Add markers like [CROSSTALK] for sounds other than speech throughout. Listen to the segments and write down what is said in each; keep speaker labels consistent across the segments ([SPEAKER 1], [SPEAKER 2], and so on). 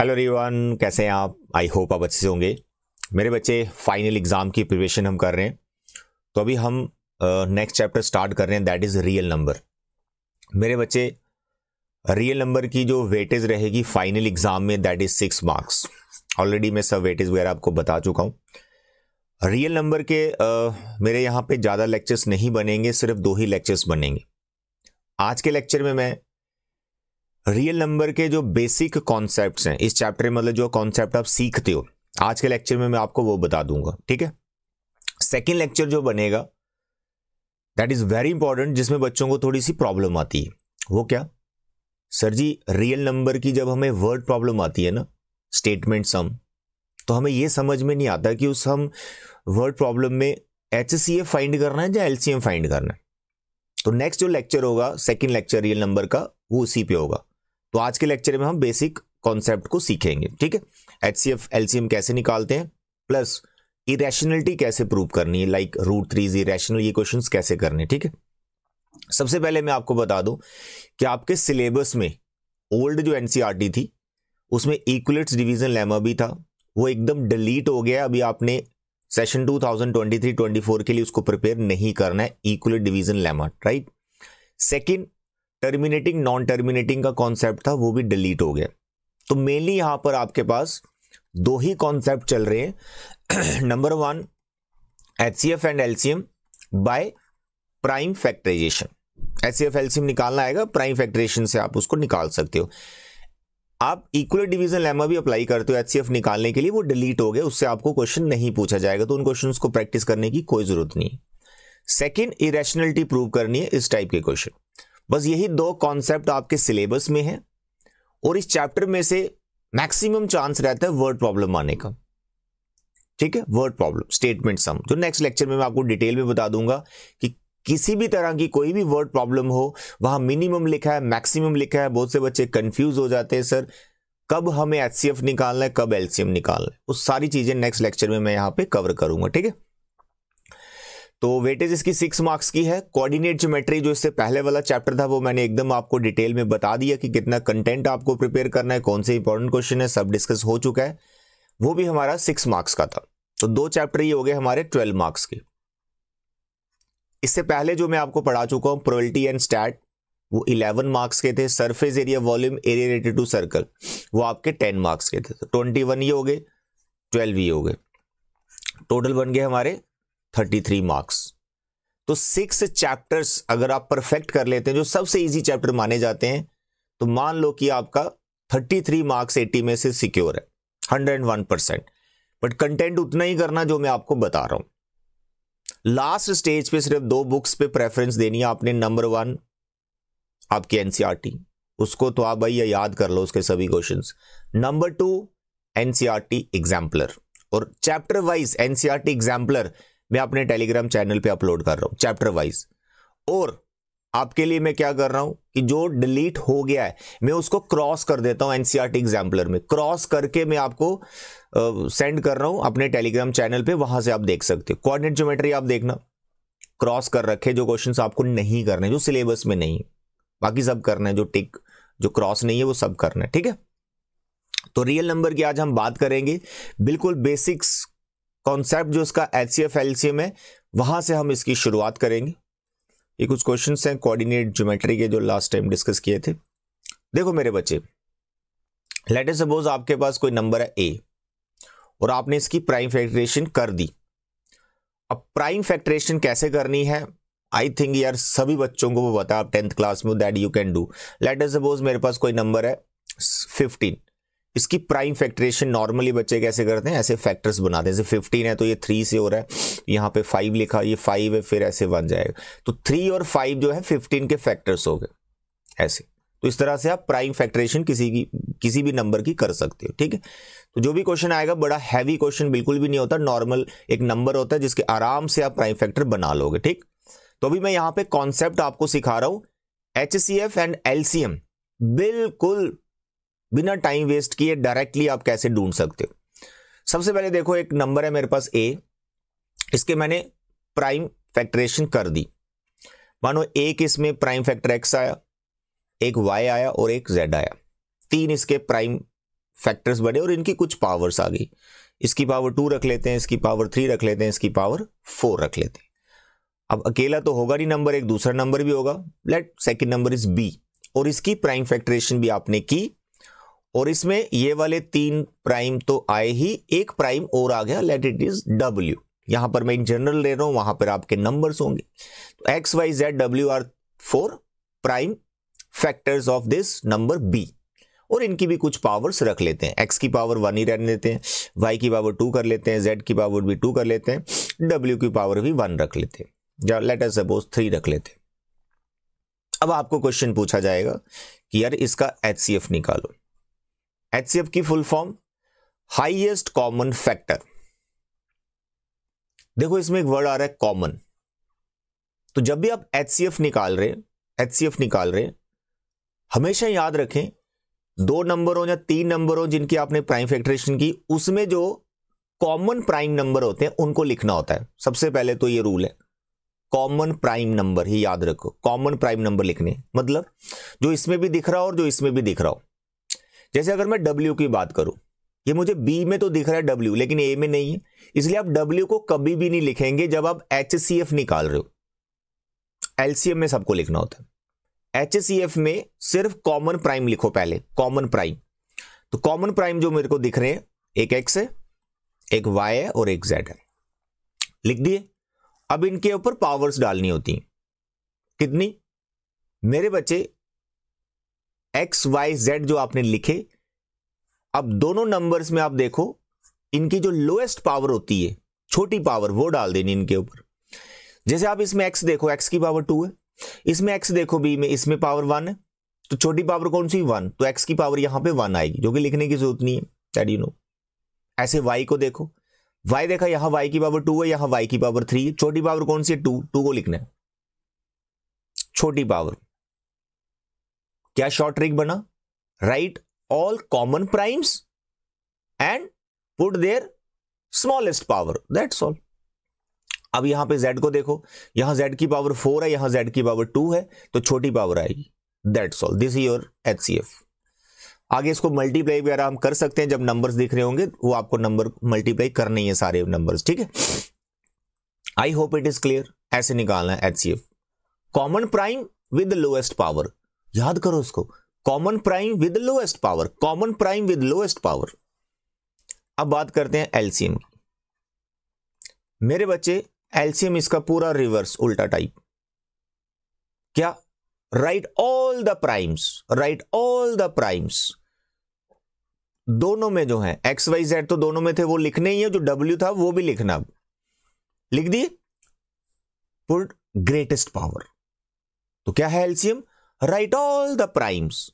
[SPEAKER 1] Hello रिवान कैसे हैं आप आई होप आप अच्छे से होंगे मेरे बच्चे फाइनल एग्ज़ाम की प्रिपरेशन हम कर रहे हैं तो अभी हम नेक्स्ट चैप्टर स्टार्ट कर रहे हैं दैट इज़ रियल नंबर मेरे बच्चे रियल नंबर की जो वेटेज रहेगी फाइनल एग्ज़ाम में that is six marks already मैं सब वेटेज वगैरह आपको बता चुका हूँ रियल नंबर के uh, मेरे यहाँ पे ज़्यादा लेक्चर्स नहीं बनेंगे सिर्फ दो ही लेक्चर्स बनेंगे आज के लेक्चर में मैं रियल नंबर के जो बेसिक कॉन्सेप्ट हैं इस चैप्टर में मतलब जो कॉन्सेप्ट आप सीखते हो आज के लेक्चर में मैं आपको वो बता दूंगा ठीक है सेकेंड लेक्चर जो बनेगा दैट इज़ वेरी इंपॉर्टेंट जिसमें बच्चों को थोड़ी सी प्रॉब्लम आती है वो क्या सर जी रियल नंबर की जब हमें वर्ड प्रॉब्लम आती है ना स्टेटमेंट सम तो हमें ये समझ में नहीं आता कि उस हम वर्ड प्रॉब्लम में एच सी ए फाइंड करना है या एल सी एम फाइंड करना है तो नेक्स्ट जो लेक्चर होगा सेकेंड लेक्चर रियल नंबर का वो उसी पे होगा तो आज के लेक्चर में हम बेसिक कॉन्सेप्ट को सीखेंगे ठीक है H C F L C M कैसे निकालते हैं प्लस इरेशनलिटी कैसे प्रूव करनी है like root three is irrational ये क्वेश्चंस कैसे करने ठीक है सबसे पहले मैं आपको बता दूं कि आपके सिलेबस में ओल्ड जो एनसीईआरटी e थी उसमें इक्वलेट्स डिवीजन लेमा भी था वो एकदम डिलीट हो गया अभी आपने सेशन 2023-24 के लिए उसको प्रिपेयर नहीं करना है Euclid division lemma right second terminating non terminating का कॉन्सेप्ट था वो भी डिलीट हो गया तो मेनली यहां पर आपके पास दो ही कॉन्सेप्ट चल रहे हैं number one H C F and LCM by prime factorisation H C F L C M निकालना आएगा प्राइम फैक्टराइजेशन से आप उसको निकाल सकते हो आप इक्वल डिवीजन लेमा भी अप्लाई करते हो एच निकालने के लिए वो डिलीट हो गया उससे आपको क्वेश्चन नहीं पूछा जाएगा तो उन क्वेश्चन को प्रैक्टिस करने की कोई जरूरत नहीं सेकेंड इरेशनलिटी प्रूव करनी है इस टाइप के क्वेश्चन बस यही दो कॉन्सेप्ट आपके सिलेबस में है और इस चैप्टर में से मैक्सिमम चांस रहता है वर्ड प्रॉब्लम आने का ठीक है वर्ड प्रॉब्लम स्टेटमेंट सम जो नेक्स्ट लेक्चर में मैं आपको डिटेल में बता दूंगा कि किसी भी तरह की कोई भी वर्ड प्रॉब्लम हो वहां मिनिमम लिखा है मैक्सिमम लिखा है बहुत से बच्चे कंफ्यूज हो जाते हैं सर कब हमें एच निकालना है कब एलसीएम निकालना है वो सारी चीजें नेक्स्ट लेक्चर में मैं यहाँ पे कवर करूंगा ठीक है तो वेटेज इसकी सिक्स मार्क्स की है कोऑर्डिनेट ज्योमेट्री जो इससे पहले वाला चैप्टर था वो मैंने एकदम आपको डिटेल में बता दिया कि कितना कंटेंट आपको प्रिपेयर करना है कौन से इंपॉर्टेंट क्वेश्चन है सब डिस्कस हो चुका है वो भी हमारा सिक्स मार्क्स का था तो दो चैप्टर ये हो गए हमारे ट्वेल्व मार्क्स के इससे पहले जो मैं आपको पढ़ा चुका हूँ प्रोबेबिलिटी एंड स्टैट वो इलेवन मार्क्स के थे surface area volume area related to circle वो आपके टेन मार्क्स के थे ट्वेंटी तो वन ये हो गए ट्वेल्व ये हो गए टोटल बन गए हमारे थर्टी थ्री मार्क्स तो सिक्स चैप्टर्स अगर आप परफेक्ट कर लेते हैं जो सबसे इजी चैप्टर माने जाते हैं तो मान लो कि आपका थर्टी थ्री मार्क्स एटी में से सिक्योर है hundred one percent but content उतना ही करना जो मैं आपको बता रहा हूं लास्ट स्टेज पे सिर्फ दो बुक्स पे प्रेफरेंस देनी है आपने नंबर वन आपकी एनसीआरटी e उसको तो आप भैया याद कर लो उसके सभी questions number two NCERT exemplar और चैप्टर वाइज एनसीआरटी एग्जाम्पलर मैं अपने टेलीग्राम चैनल पे अपलोड कर रहा हूँ चैप्टर वाइज और आपके लिए मैं क्या कर रहा हूं कि जो डिलीट हो गया है मैं उसको क्रॉस कर देता हूं एनसीआरटी एग्जाम्पलर में क्रॉस करके मैं आपको सेंड uh, कर रहा हूं अपने टेलीग्राम चैनल पर वहां से आप देख सकते हो कॉर्डिनेट ज्योमेट्री आप देखना क्रॉस कर रखे जो क्वेश्चन आपको नहीं करने जो सिलेबस में नहीं बाकी सब करना है जो टिक जो क्रॉस नहीं है वो सब करना है ठीक है तो रियल नंबर की आज हम बात करेंगे बिल्कुल बेसिक्स कॉन्सेप्ट जो इसका H C F L C M है वहां से हम इसकी शुरुआत करेंगे ये कुछ क्वेश्चन हैं कोऑर्डिनेट ज्योमेट्री के जो लास्ट टाइम डिस्कस किए थे देखो मेरे बच्चे लेटर सपोज आपके पास कोई नंबर है ए और आपने इसकी प्राइम फैक्ट्रेशन कर दी अब प्राइम फैक्ट्रेशन कैसे करनी है आई थिंक यार सभी बच्चों को वो बता आप टेंथ क्लास में that you can do later suppose मेरे पास कोई नंबर है फिफ्टीन इसकी प्राइम फैक्ट्रेशन नॉर्मली बच्चे कैसे करते हैं ऐसे फैक्टर्स बनाते हैं जैसे फिफ्टीन है तो ये थ्री से हो रहा है यहाँ पे फाइव लिखा ये फाइव है फिर ऐसे बन जाएगा तो थ्री और फाइव जो है फिफ्टीन के फैक्टर्स हो गए ऐसे तो इस तरह से आप प्राइम फैक्ट्रेशन किसी की किसी भी नंबर की कर सकते हो ठीक है तो जो भी क्वेश्चन आएगा बड़ा हैवी क्वेश्चन बिल्कुल भी नहीं होता नॉर्मल एक नंबर होता है जिसके आराम से आप प्राइम फैक्टर बना लोगे ठीक तो अभी मैं यहाँ पे कॉन्सेप्ट आपको सिखा रहा हूँ H C F and L C M बिल्कुल बिना टाइम वेस्ट किए डायरेक्टली आप कैसे ढूंढ सकते हो सबसे पहले देखो एक नंबर है मेरे पास ए इसके मैंने प्राइम फैक्ट्रेशन कर दी मानो एक इसमें प्राइम फैक्टर एक्स आया एक वाई आया और एक जेड आया तीन इसके प्राइम फैक्टर्स बने और इनकी कुछ पावर्स आ गई इसकी पावर टू रख लेते हैं इसकी पावर थ्री रख लेते हैं इसकी पावर फोर रख लेते हैं अब अकेला तो होगा नहीं नंबर एक दूसरा नंबर भी होगा let second number is B और इसकी प्राइम फैक्ट्रेशन भी आपने की और इसमें ये वाले तीन प्राइम तो आए ही एक प्राइम और आ गया लेट इट इज डब्ल्यू यहां पर मैं इन जनरल ले रहा हूं वहां पर आपके नंबर्स होंगे तो X Y Z W are four prime factors of this number B और इनकी भी कुछ पावर्स रख लेते हैं एक्स की पावर वन ही रहने देते हैं वाई की पावर टू कर लेते हैं जेड की पावर भी टू कर लेते हैं डब्ल्यू की पावर भी वन रख लेते हैं लेट एस सपोज थ्री रख लेते हैं अब आपको क्वेश्चन पूछा जाएगा कि यार इसका एच निकालो एच की full form highest common factor देखो इसमें एक वर्ड आ रहा है कॉमन तो जब भी आप एच निकाल रहे एच निकाल रहे हमेशा याद रखें दो नंबरों या तीन नंबरों जिनकी आपने प्राइम फैक्ट्रेशन की उसमें जो कॉमन प्राइम नंबर होते हैं उनको लिखना होता है सबसे पहले तो ये रूल है कॉमन प्राइम नंबर ही याद रखो कॉमन प्राइम नंबर लिखने मतलब जो इसमें भी दिख रहा हो और जो इसमें भी दिख रहा हो जैसे अगर मैं डब्ल्यू की बात करूं ये मुझे बी में तो दिख रहा है डब्ल्यू लेकिन ए में नहीं है इसलिए आप डब्ल्यू को कभी भी नहीं लिखेंगे जब आप एच सी एफ निकाल रहे हो एलसीएम में सबको लिखना होता है एच सी एफ में सिर्फ कॉमन प्राइम लिखो पहले कॉमन प्राइम तो कॉमन प्राइम जो मेरे को दिख रहे हैं एक एक्स है एक वाई है और एक जेड है लिख दिए अब इनके ऊपर पावर्स डालनी होती हैं कितनी मेरे बच्चे एक्स वाई जेड जो आपने लिखे अब दोनों नंबर्स में आप देखो इनकी जो लोएस्ट पावर होती है छोटी पावर वो डाल देनी इनके ऊपर जैसे आप इसमें एक्स देखो एक्स की पावर टू है इसमें एक्स देखो बी में इसमें पावर वन है तो छोटी पावर कौन सी वन तो एक्स की पावर यहां पे वन आएगी जो कि लिखने की जरूरत नहीं है डेड यू नो ऐसे वाई को देखो वाई देखा यहां वाई की पावर टू है यहां वाई की पावर थ्री छोटी पावर कौन सी है टू टू को लिखना है छोटी पावर क्या शॉर्ट ट्रिक बना right all common primes and put their smallest power that's all अब यहां पे z को देखो यहां z की पावर फोर है यहां z की पावर टू है तो छोटी पावर आएगी that's all this your H C F आगे इसको मल्टीप्लाई वगैरह हम कर सकते हैं जब नंबर्स दिख रहे होंगे वो आपको नंबर मल्टीप्लाई करने है सारे नंबर्स ठीक है I hope it is clear ऐसे निकालना है H C F common prime with lowest power याद करो उसको common prime with lowest power common prime with lowest power अब बात करते हैं एलसीएम मेरे बच्चे एलसीएम इसका पूरा रिवर्स उल्टा टाइप क्या write all the primes write all the primes दोनों में जो है एक्स वाई जेड तो दोनों में थे वो लिखने ही है जो डब्ल्यू था वो भी लिखना अब लिख दिए पुट ग्रेटेस्ट पावर तो क्या है LCM write all the primes,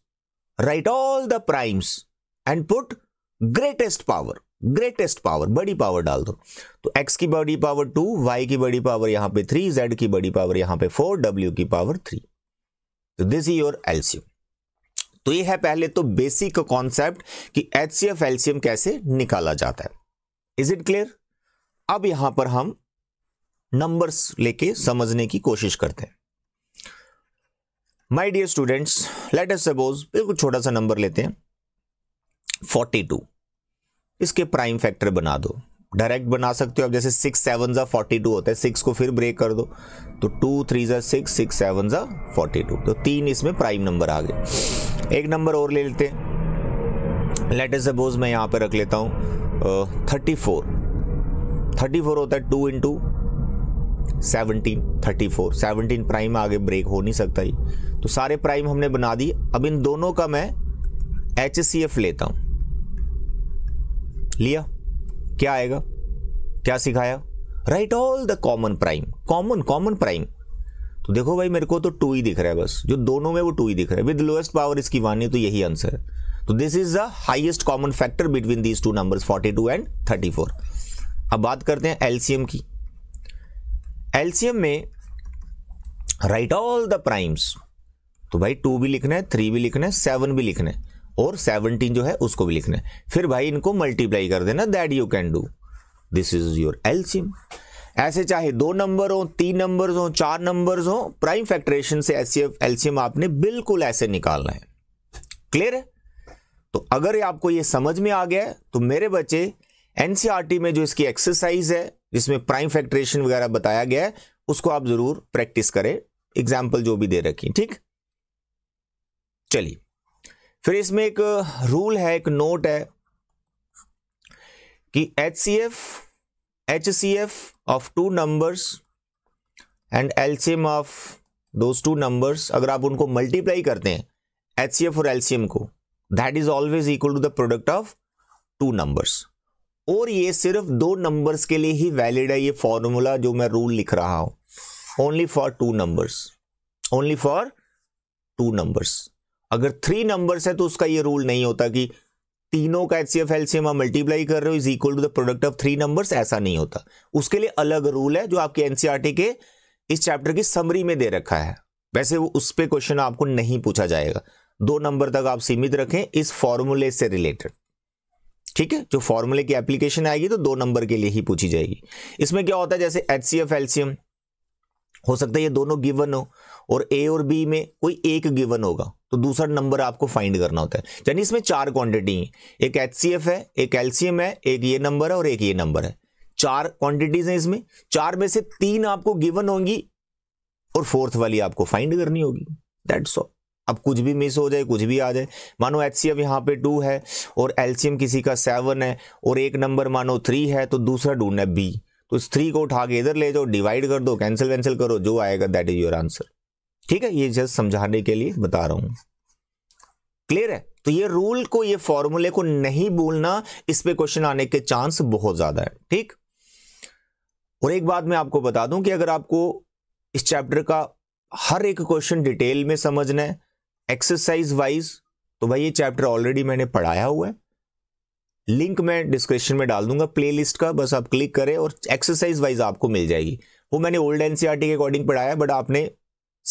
[SPEAKER 1] write all the primes and put greatest power greatest power बड़ी पावर डाल दो तो x की बड़ी पावर टू y की बड़ी पावर यहां पे थ्री z की बड़ी पावर यहां पे फोर w की पावर थ्री तो दिस इज योर एल्सियम तो ये है पहले तो बेसिक कॉन्सेप्ट कि एच सी एफ एल्सियम कैसे निकाला जाता है इज इट क्लियर अब यहां पर हम नंबर्स लेके समझने की कोशिश करते हैं my dear students let us suppose बिल्कुल छोटा सा नंबर लेते हैं फोर्टी टू इसके प्राइम फैक्टर बना दो डायरेक्ट बना सकते हो आप जैसे सिक्स सेवन ज़ा फोर्टी टू होता है सिक्स को फिर ब्रेक कर दो तो टू थ्री ज़ा सिक्स सिक्स सेवन ज़ा फोर्टी टू तो तीन इसमें प्राइम नंबर आ गए एक नंबर और ले लेते हैं लेट सपोज मैं यहाँ पर रख लेता हूँ थर्टी फोर थर्टी फोर होता है two into seventeen thirty four seventeen prime आगे ब्रेक हो नहीं सकता ही तो सारे प्राइम हमने बना दिए अब इन दोनों का मैं एच सी एफ लेता हूं लिया क्या आएगा क्या सिखाया write all the common prime common common prime तो देखो भाई मेरे को तो टू ही दिख रहा है बस जो दोनों में वो टू ही दिख रहा है विद लोएस्ट पावर इसकी वाणी तो यही आंसर है तो this is the highest common factor between these two number forty two and thirty four अब बात करते हैं एलसीएम की एलसीएम में राइट ऑल द प्राइम्स तो भाई टू भी लिखना है थ्री भी लिखना है सेवन भी लिखना है और सेवनटीन जो है उसको भी लिखना है फिर भाई इनको मल्टीप्लाई कर देना that you can do this is your LCM ऐसे चाहे दो नंबर हो तीन नंबर हो चार नंबर हो प्राइम फैक्ट्रेशन से एल्सियम आपने बिल्कुल ऐसे निकालना है क्लियर है तो अगर आपको ये समझ में आ गया है तो मेरे बच्चे एनसीआरटी e में जो इसकी एक्सरसाइज है जिसमें प्राइम फैक्ट्रेशन वगैरह बताया गया है उसको आप जरूर प्रैक्टिस करें एग्जाम्पल जो भी दे रखी ठीक चलिए फिर इसमें एक रूल uh, है एक नोट है कि H C F H C F of two numbers and LCM of those two numbers अगर आप उनको मल्टीप्लाई करते हैं एच सी एफ और एल्सियम को that is always equal to the product of two numbers और ये सिर्फ दो नंबर्स के लिए ही वैलिड है ये फॉर्मूला जो मैं रूल लिख रहा हूं only for two numbers only for two numbers अगर थ्री नंबर्स है तो उसका ये रूल नहीं होता कि तीनों का एचसीएफ एलसीएम आप मल्टीप्लाई कर रहे हो is equal to the product of three numbers ऐसा नहीं होता उसके लिए अलग रूल है जो आपके एनसीईआरटी e के इस चैप्टर की समरी में दे रखा है वैसे वो उस पर क्वेश्चन आपको नहीं पूछा जाएगा दो नंबर तक आप सीमित रखें इस फॉर्मूले से रिलेटेड ठीक है जो फॉर्मूले की एप्लीकेशन आएगी तो दो नंबर के लिए ही पूछी जाएगी इसमें क्या होता है जैसे एच सी एफ एल्सियम हो सकता है ये दोनों गिवन हो और ए और बी में कोई एक गिवन होगा तो दूसरा नंबर आपको फाइंड करना होता है यानी इसमें चार क्वांटिटी हैं एक एच सी एफ है एक एल्सियम है एक ये नंबर है और एक ये नंबर है चार क्वांटिटीज हैं इसमें चार में से तीन आपको गिवन होंगी और फोर्थ वाली आपको फाइंड करनी होगी दैट्स ऑल अब कुछ भी मिस हो जाए कुछ भी आ जाए मानो एच सी एफ यहाँ पे टू है और एल्शियम किसी का सेवन है और एक नंबर मानो थ्री है तो दूसरा ढूंढना है बी तो इस थ्री को उठा के इधर ले जाओ डिवाइड कर दो कैंसिल वैंसिल करो जो आएगा दैट इज योर आंसर ठीक है ये जस्ट समझाने के लिए बता रहा हूँ क्लियर है तो ये रूल को ये फॉर्मूले को नहीं भूलना इस पे क्वेश्चन आने के चांस बहुत ज्यादा है ठीक और एक बात मैं आपको बता दूं कि अगर आपको इस चैप्टर का हर एक क्वेश्चन डिटेल में समझना है एक्सरसाइज वाइज तो भाई ये चैप्टर ऑलरेडी मैंने पढ़ाया हुआ है लिंक मैं डिस्क्रिप्शन में डाल दूंगा प्लेलिस्ट का बस आप क्लिक करें और एक्सरसाइज वाइज आपको मिल जाएगी वो मैंने ओल्ड एनसीआरटी e के अकॉर्डिंग पढ़ाया बट आपने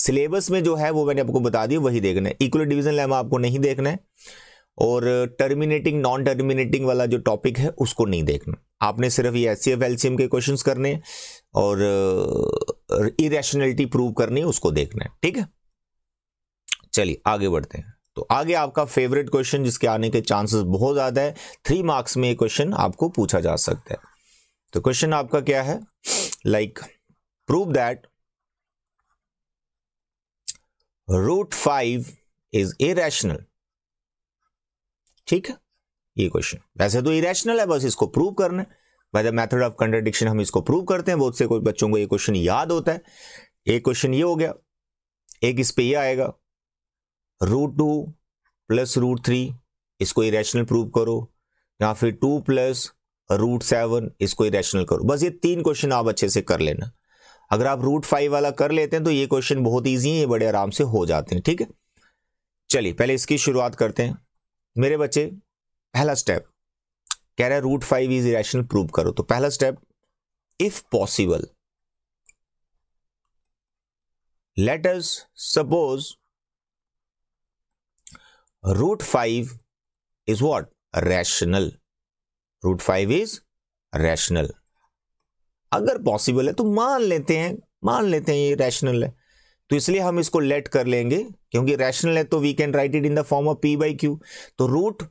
[SPEAKER 1] सिलेबस में जो है वो मैंने आपको बता दिया वही देखना है इक्वल डिविजन लैम आपको नहीं देखना है और टर्मिनेटिंग नॉन टर्मिनेटिंग वाला जो टॉपिक है उसको नहीं देखना आपने सिर्फ ये S C F L C M के क्वेश्चन करने और इरेशनलिटी प्रूव करनी है उसको देखना है ठीक है चलिए आगे बढ़ते हैं तो आगे आपका फेवरेट क्वेश्चन जिसके आने के चांसेस बहुत ज़्यादा है थ्री मार्क्स में ये क्वेश्चन आपको पूछा जा सकता है तो क्वेश्चन आपका क्या है like prove that root five is irrational ठीक है ये क्वेश्चन वैसे तो इरेशनल है बस इसको प्रूव करना है by the method of contradiction हम इसको प्रूव करते हैं बहुत से कोई बच्चों को ये क्वेश्चन याद होता है एक क्वेश्चन ये हो गया एक इस पे ये आएगा root two plus root three इसको इरेशनल प्रूव करो या फिर टू प्लस रूट सेवन इसको इरेशनल करो बस ये तीन क्वेश्चन आप अच्छे से कर लेना अगर आप रूट फाइव वाला कर लेते हैं तो ये क्वेश्चन बहुत ईजी है ये बड़े आराम से हो जाते हैं ठीक है चलिए पहले इसकी शुरुआत करते हैं मेरे बच्चे पहला स्टेप कह रहे हैं root five is irrational prove करो तो पहला step if possible let us suppose root 5 is what? Rational. Root 5 is rational. अगर पॉसिबल है तो मान लेते हैं मान लेते हैं ये रैशनल है तो इसलिए हम इसको लेट कर लेंगे क्योंकि रैशनल है तो we can write it in the form of P by Q तो रूट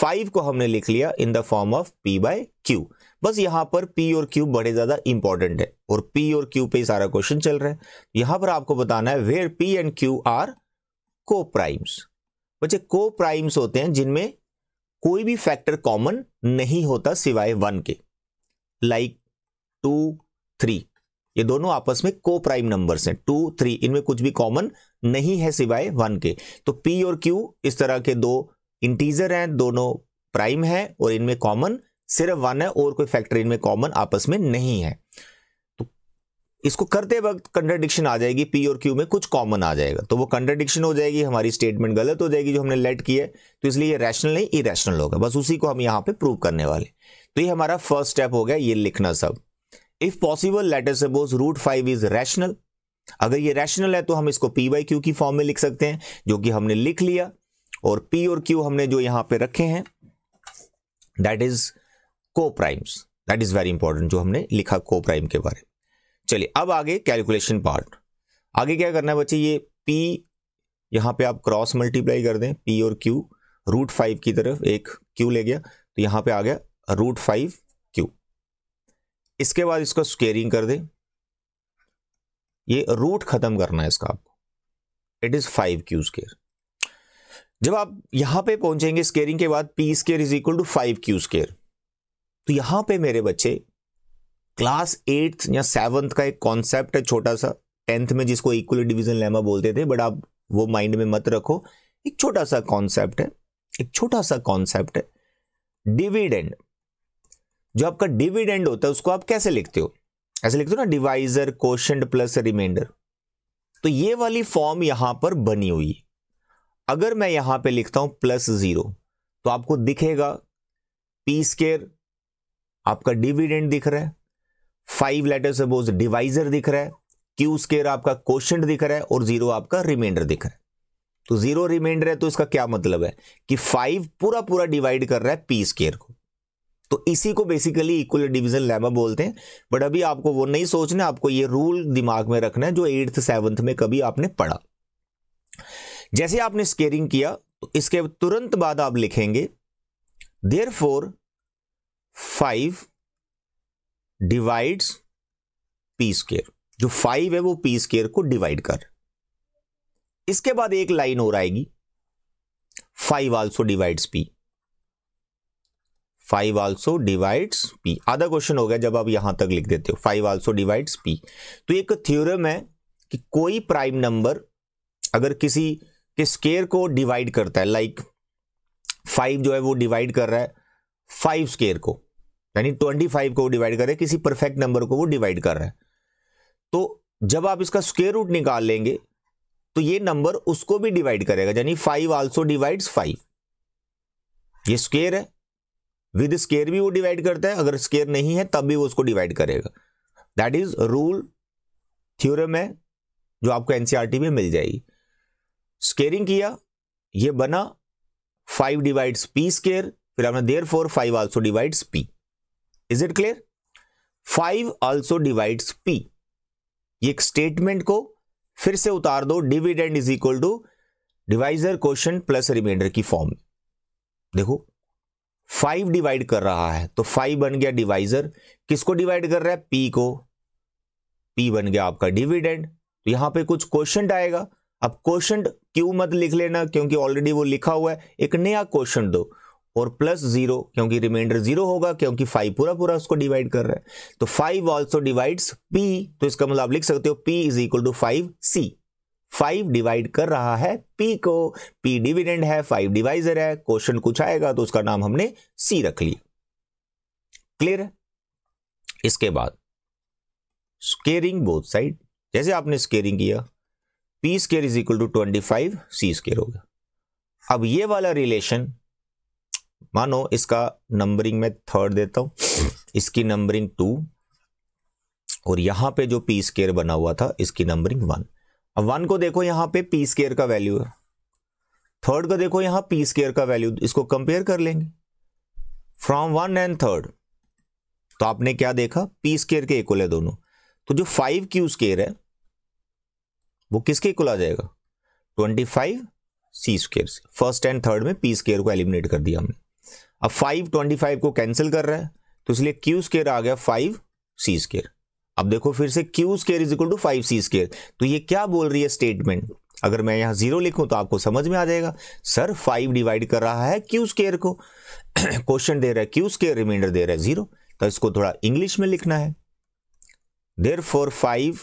[SPEAKER 1] फाइव को हमने लिख लिया in the form of P by Q बस यहां पर पी और क्यू बड़े ज्यादा इंपॉर्टेंट है और पी और क्यू पे ही सारा क्वेश्चन चल रहा है यहां पर आपको बताना है where P and Q are coprimes बच्चे को प्राइम्स होते हैं जिनमें कोई भी फैक्टर कॉमन नहीं होता सिवाय वन के लाइक टू थ्री ये दोनों आपस में को प्राइम नंबर्स हैं टू थ्री इनमें कुछ भी कॉमन नहीं है सिवाय वन के तो पी और क्यू इस तरह के दो इंटीजर हैं दोनों प्राइम है और इनमें कॉमन सिर्फ वन है और कोई फैक्टर इनमें कॉमन आपस में नहीं है इसको करते वक्त कंट्रेडिक्शन आ जाएगी पी और क्यू में कुछ कॉमन आ जाएगा तो वो कंट्रेडिक्शन हो जाएगी हमारी स्टेटमेंट गलत हो जाएगी जो हमने लेट की है तो इसलिए ये रैशनल नहीं इरेशनल होगा बस उसी को हम यहाँ पे प्रूव करने वाले तो ये हमारा फर्स्ट स्टेप हो गया ये लिखना सब if possible let us suppose root five is rational अगर ये रैशनल है तो हम इसको पी बाई क्यू की फॉर्म में लिख सकते हैं जो कि हमने लिख लिया और पी और क्यू हमने जो यहाँ पे रखे हैं that is coprimes that is very important जो हमने लिखा को प्राइम के बारे में चलिए अब आगे कैलकुलेशन पार्ट आगे क्या करना है बच्चे ये पी यहाँ पे आप क्रॉस मल्टीप्लाई कर दें पी और क्यू रूट फाइव की तरफ एक क्यू ले गया तो यहाँ पे आ गया रूट फाइव क्यू इसके बाद इसका स्केयरिंग कर दें ये रूट खत्म करना है इसका आपको it is five Q square जब आप यहां पे पहुंचेंगे स्केयरिंग के बाद P square is equal to five Q square तो यहां पे मेरे बच्चे क्लास एट्थ या सेवन्थ का एक कॉन्सेप्ट है छोटा सा टेंथ में जिसको इक्वली डिवीजन लेमा बोलते थे बट आप वो माइंड में मत रखो एक छोटा सा कॉन्सेप्ट है एक छोटा सा कॉन्सेप्ट है डिविडेंड जो आपका डिविडेंड होता है उसको आप कैसे लिखते हो ऐसे लिखते हो ना डिवाइजर क्वेश्चन प्लस रिमाइंडर तो ये वाली फॉर्म यहां पर बनी हुई अगर मैं यहां पे लिखता हूं प्लस जीरो तो आपको दिखेगा पी स्केर आपका डिविडेंड दिख रहा है फाइव लेटर सपोज डिवाइजर दिख रहा है क्यू स्केयर आपका क्वेश्चन दिख रहा है और जीरो आपका रिमाइंडर दिख रहा है तो जीरो रिमाइंडर है तो इसका क्या मतलब है कि फाइव पूरा पूरा डिवाइड कर रहा है पी स्केयर को तो इसी को बेसिकली इक्वल डिविजन लेमा बोलते हैं बट अभी आपको वो नहीं सोचना आपको ये रूल दिमाग में रखना है जो एट्थ सेवंथ में कभी आपने पढ़ा जैसे आपने स्केयरिंग किया तो इसके तुरंत बाद आप लिखेंगे therefore five divides P square जो फाइव है वो पी स्केयर को डिवाइड कर इसके बाद एक लाइन और आएगी five also divides P five also divides P आधा क्वेश्चन हो गया जब आप यहां तक लिख देते हो फाइव आल्सो डिवाइड्स पी तो एक थ्योरम है कि कोई प्राइम नंबर अगर किसी के स्केयर को डिवाइड करता है लाइक like फाइव जो है वो डिवाइड कर रहा है फाइव स्केयर को यानी ट्वेंटी फाइव को डिवाइड कर रहे हैं किसी परफेक्ट नंबर को वो डिवाइड कर रहा है तो जब आप इसका स्क्वेयर रूट निकाल लेंगे तो ये नंबर उसको भी डिवाइड करेगा यानी फाइव आल्सो डिवाइड्स फाइव ये स्केयर है विद स्केयर भी वो डिवाइड करता है अगर स्केयर नहीं है तब भी वो उसको डिवाइड करेगा दैट इज रूल थ्योरम है जो आपको एनसीईआरटी e में मिल जाएगी स्केयरिंग किया ये बना फाइव डिवाइड्स पी स्केयर फिर आपने therefore five also divides P is it clear five also divides P ये स्टेटमेंट को फिर से उतार दो dividend is equal to divisor question plus remainder की फॉर्म देखो फाइव डिवाइड कर रहा है तो फाइव बन गया डिवाइजर किसको डिवाइड कर रहा है पी को पी बन गया आपका डिविडेंड तो यहां पे कुछ क्वेश्चन आएगा अब क्वेश्चन क्यों मत लिख लेना क्योंकि ऑलरेडी वो लिखा हुआ है एक नया क्वेश्चन दो और प्लस जीरो क्योंकि रिमाइंडर जीरो होगा क्योंकि फाइव पूरा पूरा उसको डिवाइड कर रहा है तो फाइव ऑल्सो डिवाइड्स पी तो इसका मतलब आप लिख सकते हो P is equal to five C five divide कर रहा है पी को पी डिविडेंड है फाइव डिवाइजर है क्वेश्चन कुछ आएगा तो उसका नाम हमने सी रख लिया क्लियर है इसके बाद स्केरिंग बोथ साइड जैसे आपने स्केरिंग किया P square is equal to twenty five C square हो गया अब ये वाला रिलेशन मानो इसका नंबरिंग में थर्ड देता हूं इसकी नंबरिंग टू और यहां पे जो पी स्केयर बना हुआ था इसकी नंबरिंग वन अब वन को देखो यहां पे पी स्केयर का वैल्यू है थर्ड को देखो यहां पी स्केयर का वैल्यू इसको कंपेयर कर लेंगे फ्रॉम वन एंड थर्ड तो आपने क्या देखा पी स्केयर के इक्वल है दोनों तो जो फाइव क्यू स्केयर है वो किसके इक्वल आ जाएगा ट्वेंटी फाइव सी स्केयर से फर्स्ट एंड थर्ड में पी स्केयर को एलिमिनेट कर दिया हमने अब फाइव ट्वेंटी फाइव को कैंसिल कर रहा है तो इसलिए क्यू स्केयर आ गया फाइव सी स्केयर अब देखो फिर से Q square is equal to five C square तो ये क्या बोल रही है स्टेटमेंट अगर मैं यहां जीरो लिखूं तो आपको समझ में आ जाएगा सर फाइव डिवाइड कर रहा है क्यू स्केयर को क्वेश्चन [CLEARS THROAT] दे रहा है क्यू स्केयर रिमाइंडर दे रहा है जीरो तो इसको थोड़ा इंग्लिश में लिखना है देर फोर फाइव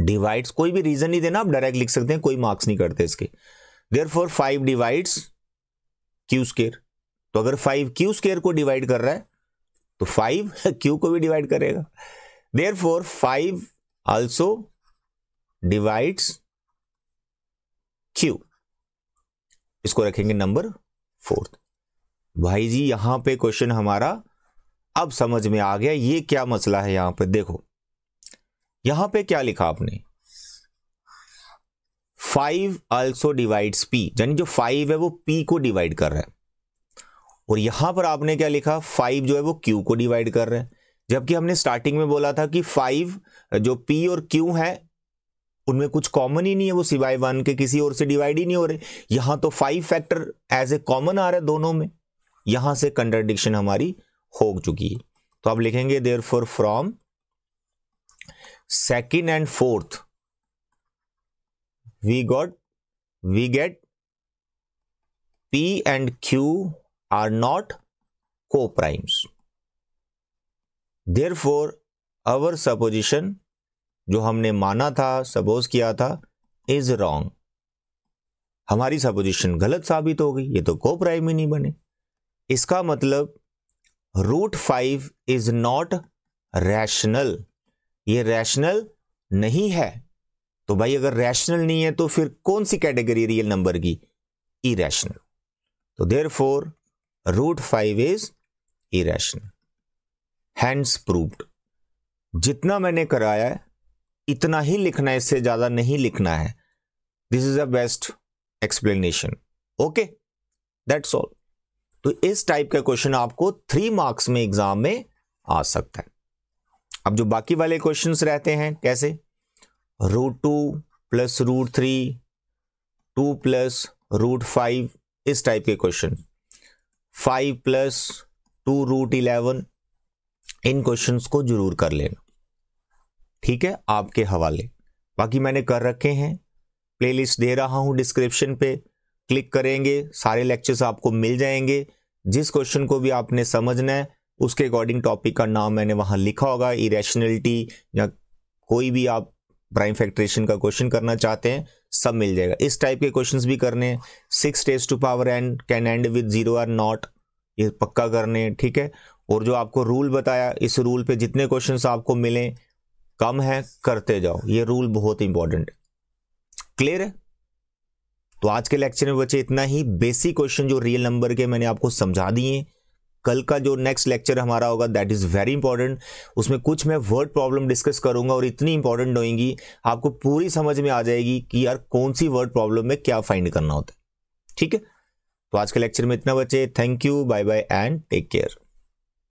[SPEAKER 1] डिवाइड्स कोई भी रीजन नहीं देना आप डायरेक्ट लिख सकते हैं कोई मार्क्स नहीं करते इसके therefore five divides Q square तो अगर फाइव क्यू स्केयर को डिवाइड कर रहा है तो फाइव क्यू [LAUGHS] को भी डिवाइड करेगा therefore five also divides Q इसको रखेंगे नंबर फोर्थ भाई जी यहां पे क्वेश्चन हमारा अब समझ में आ गया ये क्या मसला है यहां पे देखो यहां पे क्या लिखा आपने फाइव आल्सो डिवाइड पी यानी जो फाइव है वो पी को डिवाइड कर रहा है और यहां पर आपने क्या लिखा फाइव जो है वो क्यू को डिवाइड कर रहे हैं जबकि हमने स्टार्टिंग में बोला था कि फाइव जो पी और क्यू है उनमें कुछ कॉमन ही नहीं है वो सिवाय वन के किसी और से डिवाइड ही नहीं हो रहे यहां तो five factor as a common आ रहा है दोनों में यहां से कंट्रेडिक्शन हमारी हो चुकी है तो आप लिखेंगे therefore from second and fourth we got we get p and q are not co-primes therefore our supposition जो हमने माना था सपोज किया था इज रॉन्ग हमारी सपोजिशन गलत साबित हो गई ये तो को प्राइम ही नहीं बने इसका मतलब root five is not rational ये रैशनल नहीं है तो भाई अगर रैशनल नहीं है तो फिर कौन सी कैटेगरी रियल नंबर की इरेशनल तो therefore root five is irrational hence proved जितना मैंने कराया है इतना ही लिखना है इससे ज़्यादा नहीं लिखना है this is a best explanation okay that's all तो इस टाइप का क्वेश्चन आपको थ्री मार्क्स में एग्जाम में आ सकता है अब जो बाकी वाले क्वेश्चंस रहते हैं कैसे root two plus root three two plus root five इस टाइप के question five plus two root eleven इन क्वेश्चंस को जरूर कर लेना ठीक है आपके हवाले बाकी मैंने कर रखे हैं प्लेलिस्ट दे रहा हूं डिस्क्रिप्शन पे क्लिक करेंगे सारे लेक्चर्स आपको मिल जाएंगे जिस क्वेश्चन को भी आपने समझना है उसके अकॉर्डिंग टॉपिक का नाम मैंने वहां लिखा होगा इरेशनलिटी या कोई भी आप प्राइम फैक्ट्रेशन का क्वेश्चन करना चाहते हैं सब मिल जाएगा इस टाइप के क्वेश्चंस भी करने six raise to power n can end with zero or not ये पक्का करने ठीक है और जो आपको रूल बताया इस रूल पे जितने क्वेश्चंस आपको मिले कम है करते जाओ ये रूल बहुत इंपॉर्टेंट क्लियर है तो आज के लेक्चर में बचे इतना ही बेसिक क्वेश्चन जो रियल नंबर के मैंने आपको समझा दिए कल का जो नेक्स्ट लेक्चर हमारा होगा दैट इज़ वेरी इंपॉर्टेंट उसमें कुछ मैं वर्ड प्रॉब्लम डिस्कस करूंगा और इतनी इंपॉर्टेंट होएंगी आपको पूरी समझ में आ जाएगी कि यार कौन सी वर्ड प्रॉब्लम में क्या फाइंड करना होता है ठीक है तो आज के लेक्चर में इतना बचे thank you bye bye and take care